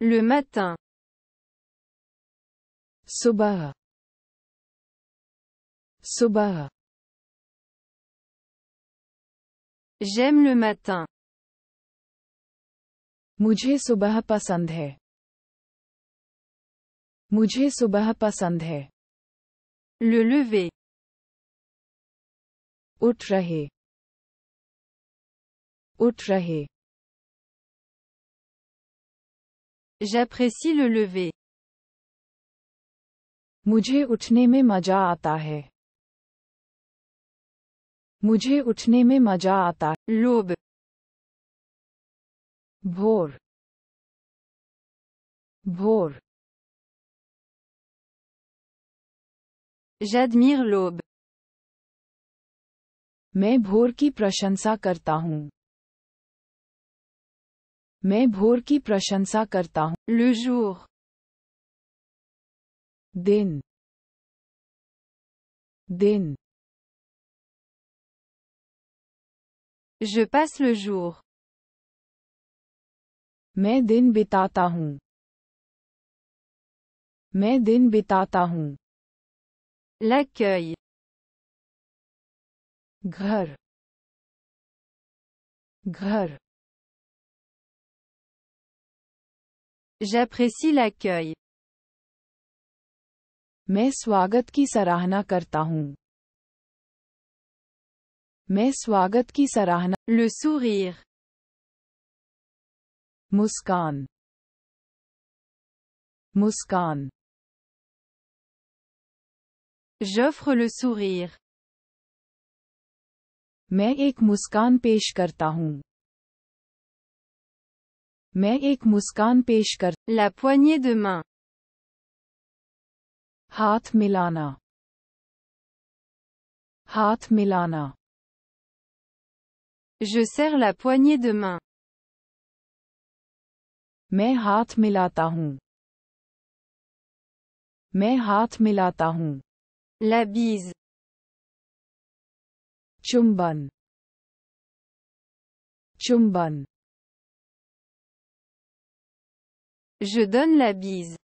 Le matin. Soba. Soba. J'aime le matin. Mujhe subah pasand hai. Mujhe subah pasand hai. Le lever. Uth rahe. rahe. J'apprécie le lever. मुझे उठने में मजा आता है मुझे उठने में मजा आता है लोब भोर भोर जदमीर लोब मैं भोर की प्रशंसा करता हूँ मैं भोर की प्रशंसा करता हूँ लुजूर दिन दिन Je passe le jour. मैं दिन बिताता हूँ मैं दिन बिताता हूँ L'accueil. घर घर J'apprécie l'accueil. मैं स्वागत की सराहना करता हूँ मैं स्वागत की सराहना Le sourire. मुस्कान मुस्कान J'offre le sourire. मैं एक मुस्कान पेश करता हूँ मैं एक La poignée de main. हाथ Milana. हाथ मिलाना Je serre la poignée de main. mais हाथ मिलाता Mais La bise. Chumban. Chumban. Je donne la bise.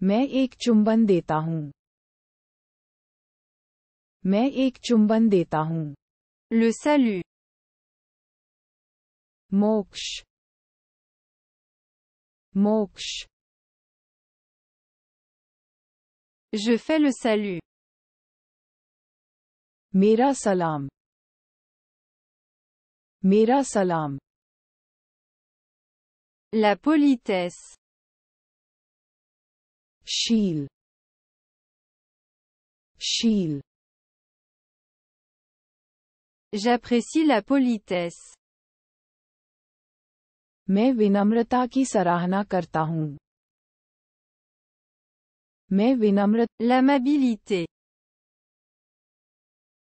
me ek chumban deta Le salut. Moksh. Moksh. Je fais le salut. Mira salam. Mera salam. La politesse. Chil. Chil. J'apprécie la politesse. Me vinamrata ki sarahana karta Mais L'amabilité.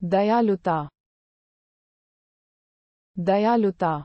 Dayaluta. Dayaluta.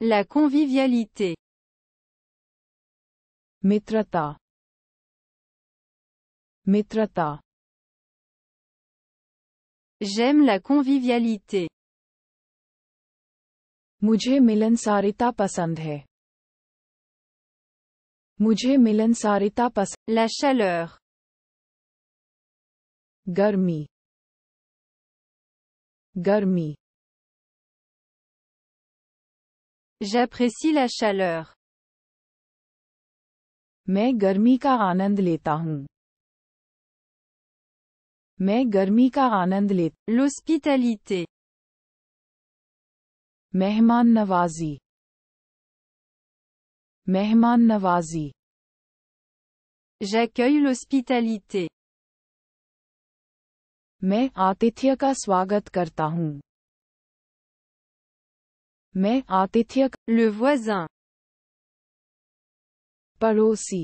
La convivialité. Mitrata. Mitrata. J'aime la convivialité. Mujhe milan sarita pasand Mujhe pas. La chaleur. Garmi. Garmi. J'apprécie la chaleur. मैं गर्मी का आनंद लेता हूँ मैं गर्मी का आनंद लेता लोस्पिटलिते मेहमान नवाजी मेहमान नवाजी J'accueille l'hospitalité. मैं आतिथ्य का स्वागत करता हूँ मैं आतिथ्यक le पड़ोसी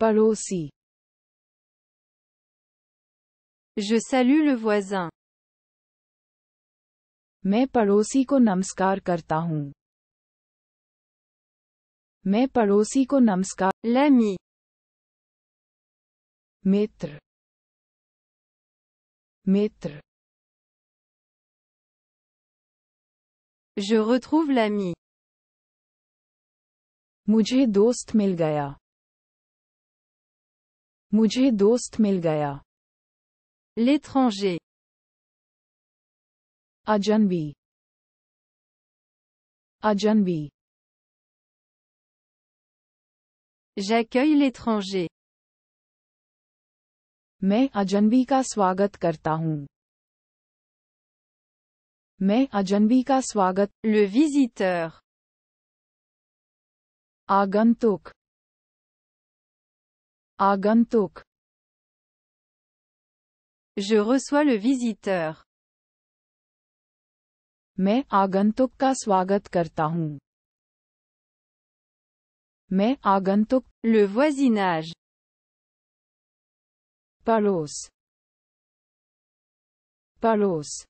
पड़ोसी Je salue le voisin. मैं पड़ोसी को नमस्कार करता हूँ मैं पड़ोसी को नमस्कार L'ami. मित्र मित्र Je retrouve l'ami. Mujhe dost mil gaya. dost L'étranger. Ajanbi. Ajanbi. J'accueille l'étranger. Mais Ajanbi ka swagat karta mais, Ajanbika Swagat, le visiteur. Agantuk. Agantuk. Je reçois le visiteur. Mais, Agantuk ka Swagat Mais, Agantuk, le voisinage. Palos. Palos.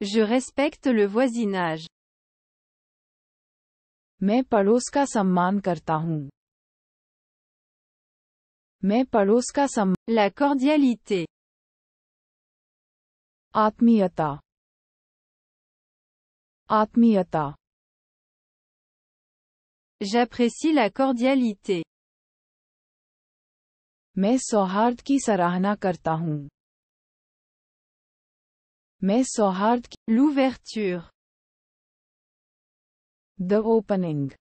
Je respecte le voisinage. मैं पड़ोस का सम्मान करता हूँ मैं पड़ोस का La cordialité. आत्मीयता आत्मीयता J'apprécie la cordialité. मैं सौहार्द की सराहना करता हूँ mais so hard l'ouverture. The opening.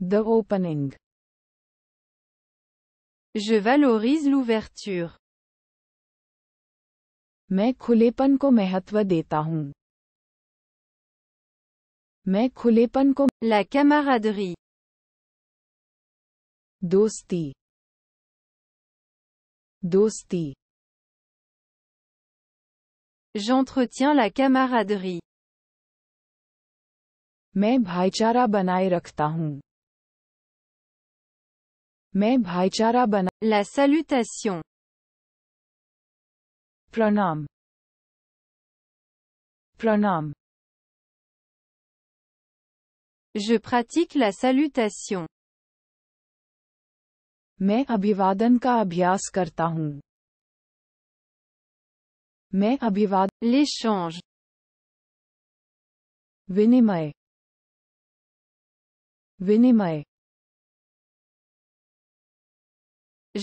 The opening. Je valorise l'ouverture. मैं खुलेपन को महत्व देता मैं खुलेपन को La camaraderie. Dosti Dosti J'entretiens la camaraderie. मैं भाईचारा बनाए रखता La salutation. Pranam. Pranam. Je pratique la salutation. मैं अभिवादन का अभ्यास मैं अभिवाद l'échange विनिमय विनिमय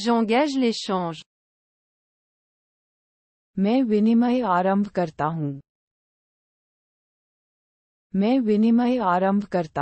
जोंगेज l'échange. मैं विनिमय आरंभ करता हूँ मैं विनिमय आरंभ करता